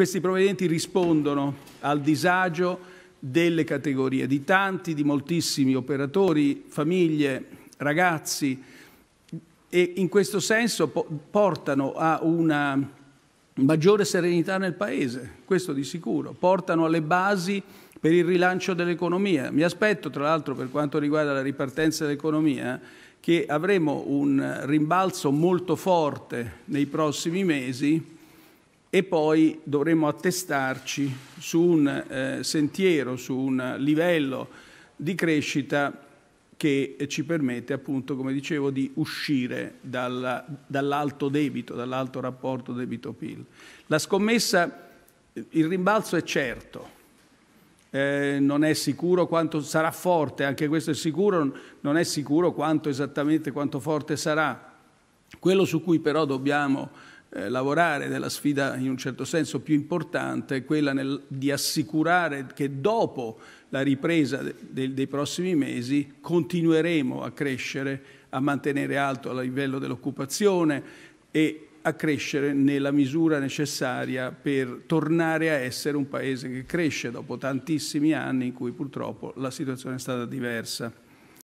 Questi provvedimenti rispondono al disagio delle categorie, di tanti, di moltissimi operatori, famiglie, ragazzi e in questo senso portano a una maggiore serenità nel Paese, questo di sicuro, portano alle basi per il rilancio dell'economia. Mi aspetto, tra l'altro, per quanto riguarda la ripartenza dell'economia, che avremo un rimbalzo molto forte nei prossimi mesi e poi dovremo attestarci su un eh, sentiero, su un livello di crescita che ci permette appunto, come dicevo, di uscire dalla, dall'alto debito, dall'alto rapporto debito-PIL. La scommessa, il rimbalzo è certo, eh, non è sicuro quanto sarà forte, anche questo è sicuro, non è sicuro quanto esattamente quanto forte sarà. Quello su cui però dobbiamo eh, lavorare della sfida in un certo senso più importante, quella nel, di assicurare che dopo la ripresa de, de, dei prossimi mesi continueremo a crescere, a mantenere alto il livello dell'occupazione e a crescere nella misura necessaria per tornare a essere un paese che cresce dopo tantissimi anni in cui purtroppo la situazione è stata diversa.